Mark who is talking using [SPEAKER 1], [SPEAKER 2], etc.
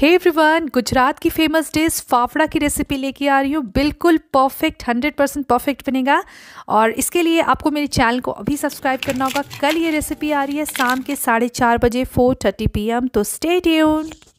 [SPEAKER 1] hey everyone Gujarat की famous dish fafda की recipe लेके आ रही हूँ बिल्कुल परफेक्ट 100 परसेंट परफेक्ट बनेगा और इसके लिए आपको मेरे चैनल को अभी सब्सक्राइब करना होगा कल ये रेसिपी आ रही है शाम के साढ़े चार बजे फोर थर्टी पी एम तो स्टे ट्यून्ड